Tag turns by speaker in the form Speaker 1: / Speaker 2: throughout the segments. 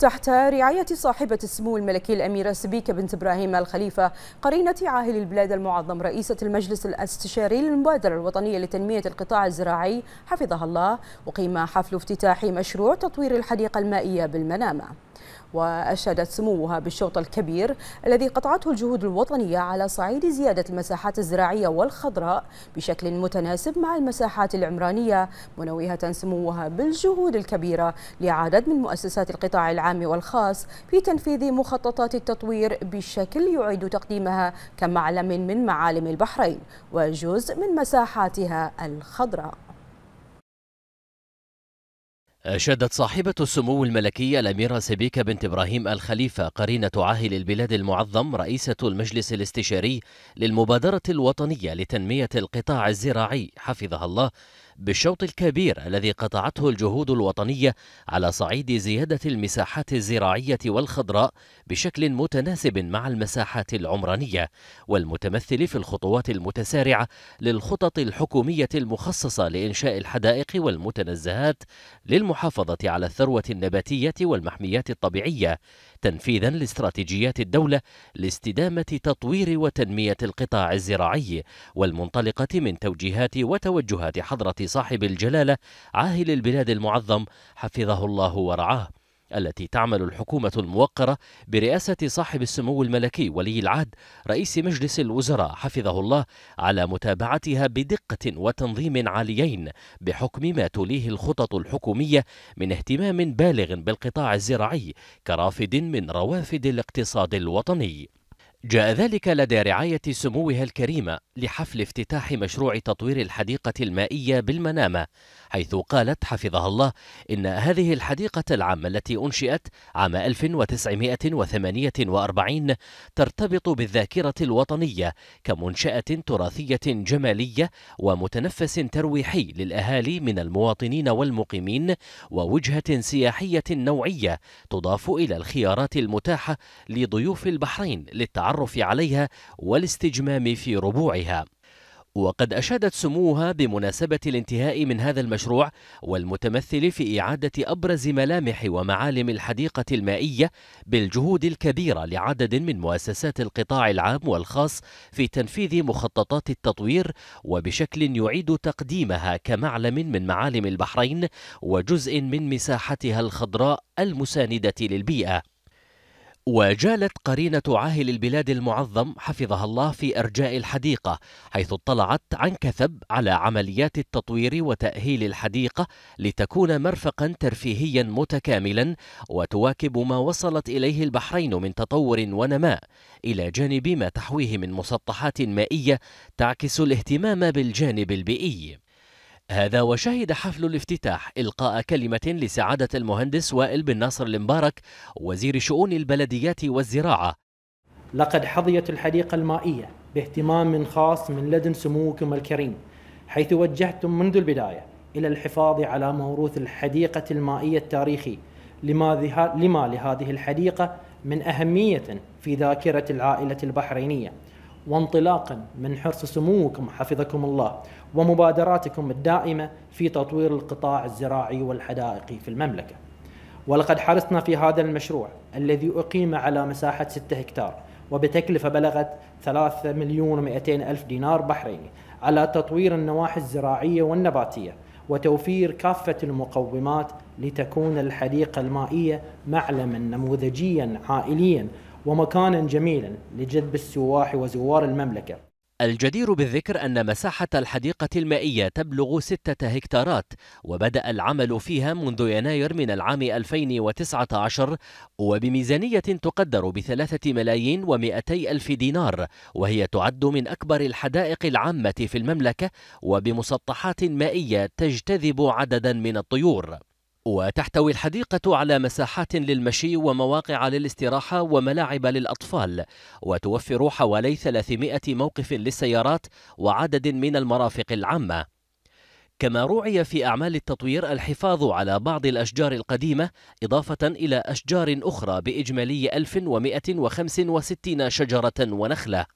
Speaker 1: تحت رعاية صاحبة السمو الملكي الأميرة سبيكة بنت إبراهيم الخليفة قرينة عاهل البلاد المعظم رئيسة المجلس الاستشاري للمبادرة الوطنية لتنمية القطاع الزراعي حفظها الله أقيم حفل افتتاح مشروع تطوير الحديقة المائية بالمنامة وأشادت سموها بالشوط الكبير الذي قطعته الجهود الوطنية على صعيد زيادة المساحات الزراعية والخضراء بشكل متناسب مع المساحات العمرانية منوهة سموها بالجهود الكبيرة لعدد من مؤسسات القطاع العام والخاص في تنفيذ مخططات التطوير بشكل يعيد تقديمها كمعلم من معالم البحرين وجزء من مساحاتها الخضراء
Speaker 2: أشادت صاحبة السمو الملكية الأميرة سبيكة بنت إبراهيم الخليفة قرينة عاهل البلاد المعظم رئيسة المجلس الاستشاري للمبادرة الوطنية لتنمية القطاع الزراعي حفظها الله بالشوط الكبير الذي قطعته الجهود الوطنية على صعيد زيادة المساحات الزراعية والخضراء بشكل متناسب مع المساحات العمرانية والمتمثل في الخطوات المتسارعة للخطط الحكومية المخصصة لإنشاء الحدائق والمتنزهات للمحافظة على الثروة النباتية والمحميات الطبيعية تنفيذا لاستراتيجيات الدولة لاستدامة تطوير وتنمية القطاع الزراعي والمنطلقة من توجيهات وتوجهات حضرة صاحب الجلالة عاهل البلاد المعظم حفظه الله ورعاه التي تعمل الحكومة الموقرة برئاسة صاحب السمو الملكي ولي العهد رئيس مجلس الوزراء حفظه الله على متابعتها بدقة وتنظيم عاليين بحكم ما توليه الخطط الحكومية من اهتمام بالغ بالقطاع الزراعي كرافد من روافد الاقتصاد الوطني. جاء ذلك لدى رعاية سموها الكريمة لحفل افتتاح مشروع تطوير الحديقة المائية بالمنامة حيث قالت حفظها الله إن هذه الحديقة العامة التي أنشئت عام 1948 ترتبط بالذاكرة الوطنية كمنشأة تراثية جمالية ومتنفس ترويحي للأهالي من المواطنين والمقيمين ووجهة سياحية نوعية تضاف إلى الخيارات المتاحة لضيوف البحرين للتعرف عليها والاستجمام في ربوعها وقد أشادت سموها بمناسبة الانتهاء من هذا المشروع والمتمثل في إعادة أبرز ملامح ومعالم الحديقة المائية بالجهود الكبيرة لعدد من مؤسسات القطاع العام والخاص في تنفيذ مخططات التطوير وبشكل يعيد تقديمها كمعلم من معالم البحرين وجزء من مساحتها الخضراء المساندة للبيئة وجالت قرينة عاهل البلاد المعظم حفظها الله في أرجاء الحديقة حيث اطلعت عن كثب على عمليات التطوير وتأهيل الحديقة لتكون مرفقا ترفيهيا متكاملا وتواكب ما وصلت إليه البحرين من تطور ونماء إلى جانب ما تحويه من مسطحات مائية تعكس الاهتمام بالجانب البيئي هذا وشهد حفل الافتتاح إلقاء كلمة لسعادة المهندس وائل بن ناصر المبارك وزير شؤون البلديات والزراعة لقد حظيت الحديقة المائية
Speaker 3: باهتمام خاص من لدن سموكم الكريم حيث وجهتم منذ البداية إلى الحفاظ على موروث الحديقة المائية التاريخي لما لهذه الحديقة من أهمية في ذاكرة العائلة البحرينية وانطلاقا من حرص سموكم حفظكم الله ومبادراتكم الدائمه في تطوير القطاع الزراعي والحدائقي في المملكه. ولقد حرصنا في هذا المشروع الذي اقيم على مساحه 6 هكتار وبتكلفه بلغت 3 مليون و الف دينار بحريني على تطوير النواحي الزراعيه والنباتيه وتوفير كافه المقومات لتكون الحديقه المائيه معلما نموذجيا عائليا ومكانا جميلا لجذب السواح وزوار
Speaker 2: المملكة الجدير بالذكر أن مساحة الحديقة المائية تبلغ ستة هكتارات وبدأ العمل فيها منذ يناير من العام 2019 وبميزانية تقدر بثلاثة ملايين ومئتي ألف دينار وهي تعد من أكبر الحدائق العامة في المملكة وبمسطحات مائية تجتذب عددا من الطيور وتحتوي الحديقة على مساحات للمشي ومواقع للاستراحة وملاعب للأطفال وتوفر حوالي 300 موقف للسيارات وعدد من المرافق العامة كما روعي في أعمال التطوير الحفاظ على بعض الأشجار القديمة إضافة إلى أشجار أخرى بإجمالي 1165 شجرة ونخلة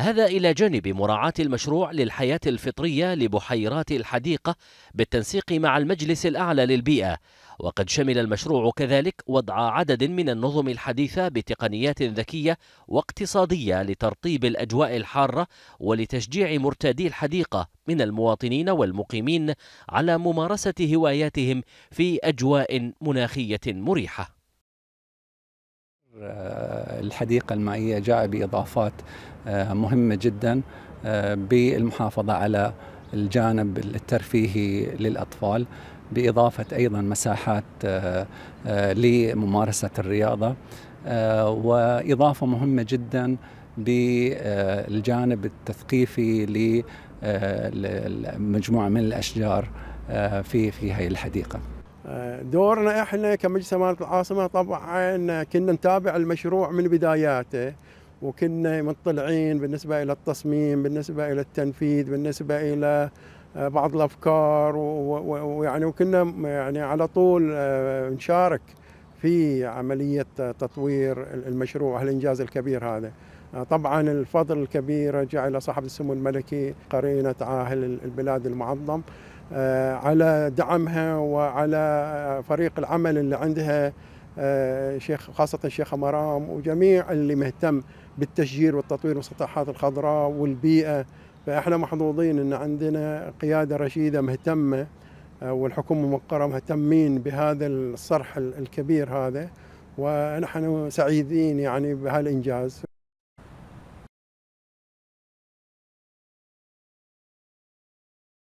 Speaker 2: هذا إلى جانب مراعاة المشروع للحياة الفطرية لبحيرات الحديقة بالتنسيق مع المجلس الأعلى للبيئة وقد شمل المشروع كذلك وضع عدد من النظم الحديثة بتقنيات ذكية واقتصادية لترطيب الأجواء الحارة ولتشجيع مرتادي الحديقة من المواطنين والمقيمين على ممارسة هواياتهم في أجواء مناخية مريحة
Speaker 1: الحديقة المائية جاء بإضافات آه، مهمة جدا آه، بالمحافظة على الجانب الترفيهي للأطفال بإضافة أيضا مساحات آه، لممارسة الرياضة وإضافة مهمة جدا بالجانب التثقيفي لمجموعة من الأشجار في في هذه الحديقة
Speaker 4: دورنا احنا كمجلس امانه العاصمه طبعا كنا نتابع المشروع من بداياته وكنا مطلعين بالنسبه الى التصميم، بالنسبه الى التنفيذ، بالنسبه الى آه، بعض الافكار ويعني وكنا يعني على طول آه، نشارك في عمليه تطوير المشروع هالانجاز الكبير هذا. آه، طبعا الفضل الكبير جعل الى صاحب السمو الملكي قرينه عاهل البلاد المعظم. آه، على دعمها وعلى فريق العمل اللي عندها آه، شيخ خاصة شيخ مرام وجميع اللي مهتم بالتشجير والتطوير والسطحات الخضراء والبيئة فإحنا محظوظين أن عندنا قيادة رشيدة مهتمة آه، والحكومة موقرة مهتمين بهذا الصرح الكبير هذا ونحن سعيدين يعني بهالإنجاز